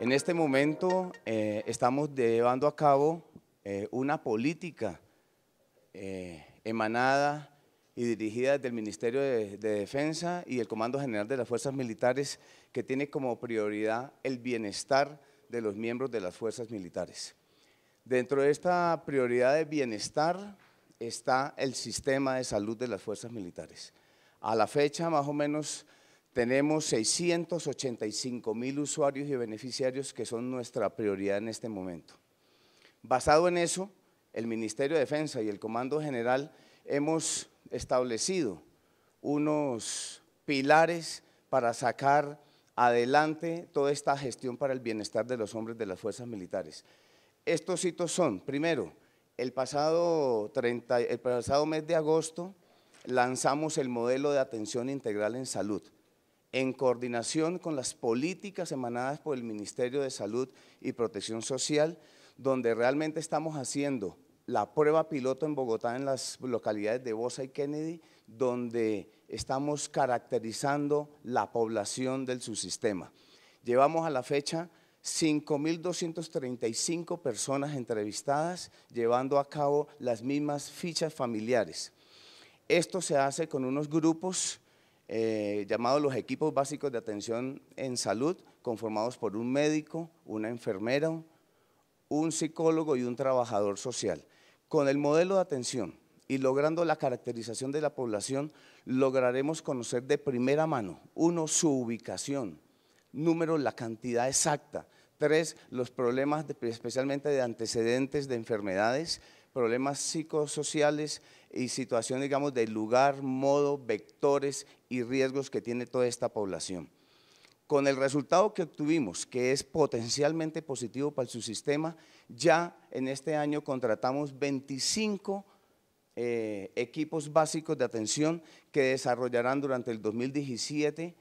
En este momento eh, estamos llevando a cabo eh, una política eh, emanada y dirigida desde el Ministerio de, Defensa y el Comando General de las Fuerzas Militares que tiene como prioridad el bienestar de los miembros de las Fuerzas Militares. Dentro de esta prioridad de bienestar está el sistema de salud de las Fuerzas Militares. A la fecha, más o menos tenemos 685 mil usuarios y beneficiarios que son nuestra prioridad en este momento. Basado en eso, el Ministerio de Defensa y el Comando General hemos establecido unos pilares para sacar adelante toda esta gestión para el bienestar de los hombres de las fuerzas militares. Estos hitos son, primero, el pasado, el pasado mes de agosto lanzamos el modelo de atención integral en salud en coordinación con las políticas emanadas por el Ministerio de Salud y Protección Social, donde realmente estamos haciendo la prueba piloto en Bogotá, en las localidades de Bosa y Kennedy, donde estamos caracterizando la población del subsistema. Llevamos a la fecha 5.235 personas entrevistadas, llevando a cabo las mismas fichas familiares. Esto se hace con unos grupos eh, llamados los equipos básicos de atención en salud, conformados por un médico, una enfermera, un psicólogo y un trabajador social. Con el modelo de atención y logrando la caracterización de la población, lograremos conocer de primera mano, uno, su ubicación, número, la cantidad exacta, tres, los problemas especialmente de antecedentes de enfermedades, problemas psicosociales y situaciones digamos, de lugar, modo, vectores y riesgos que tiene toda esta población. Con el resultado que obtuvimos, que es potencialmente positivo para su sistema, ya en este año contratamos 25 eh, equipos básicos de atención que desarrollarán durante el 2017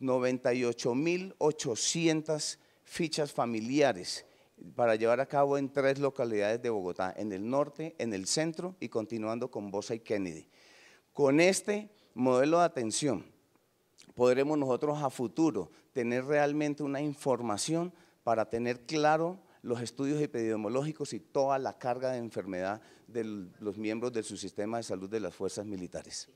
98.800 fichas familiares para llevar a cabo en tres localidades de Bogotá, en el norte, en el centro y continuando con Bosa y Kennedy. Con este modelo de atención podremos nosotros a futuro tener realmente una información para tener claro los estudios epidemiológicos y toda la carga de enfermedad de los miembros de su sistema de salud de las fuerzas militares.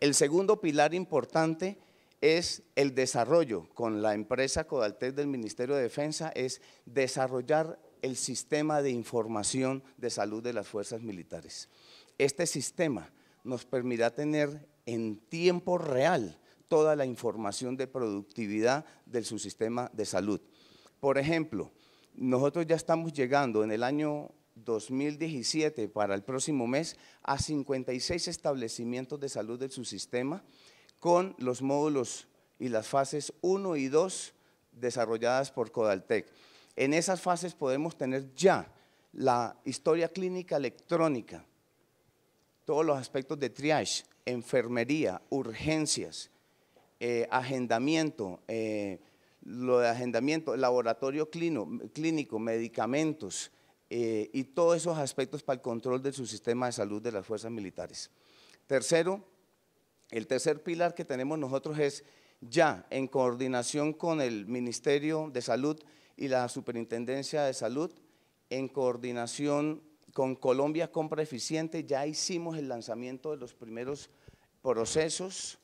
El segundo pilar importante es el desarrollo con la empresa Codaltec del Ministerio de Defensa, es desarrollar el sistema de información de salud de las fuerzas militares. Este sistema nos permitirá tener en tiempo real toda la información de productividad del subsistema de salud. Por ejemplo, nosotros ya estamos llegando en el año 2017 para el próximo mes a 56 establecimientos de salud del subsistema con los módulos y las fases 1 y 2 desarrolladas por Codaltec. En esas fases podemos tener ya la historia clínica electrónica, todos los aspectos de triage, enfermería, urgencias, eh, agendamiento, eh, lo de agendamiento, laboratorio clínico, medicamentos eh, y todos esos aspectos para el control de su sistema de salud de las fuerzas militares. Tercero, el tercer pilar que tenemos nosotros es ya en coordinación con el Ministerio de Salud y la Superintendencia de Salud, en coordinación con Colombia Compra Eficiente, ya hicimos el lanzamiento de los primeros procesos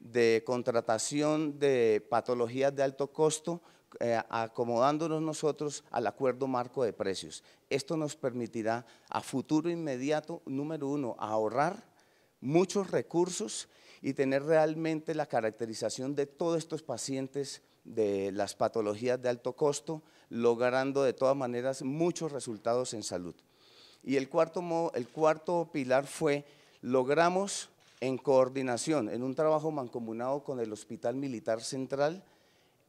de contratación de patologías de alto costo, eh, acomodándonos nosotros al acuerdo marco de precios. Esto nos permitirá a futuro inmediato, número uno, ahorrar, muchos recursos y tener realmente la caracterización de todos estos pacientes de las patologías de alto costo, logrando de todas maneras muchos resultados en salud. Y el cuarto, el cuarto pilar fue, logramos en coordinación, en un trabajo mancomunado con el Hospital Militar Central,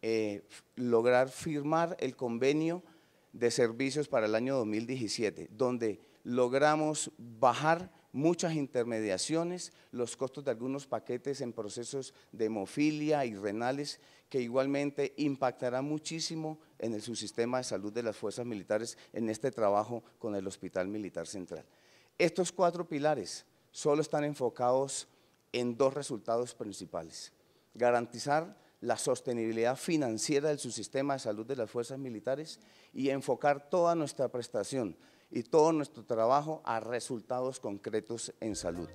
eh, lograr firmar el convenio de servicios para el año 2017, donde logramos bajar muchas intermediaciones, los costos de algunos paquetes en procesos de hemofilia y renales, que igualmente impactará muchísimo en el subsistema de salud de las fuerzas militares en este trabajo con el Hospital Militar Central. Estos cuatro pilares solo están enfocados en dos resultados principales. Garantizar la sostenibilidad financiera del subsistema de salud de las fuerzas militares y enfocar toda nuestra prestación y todo nuestro trabajo a resultados concretos en salud.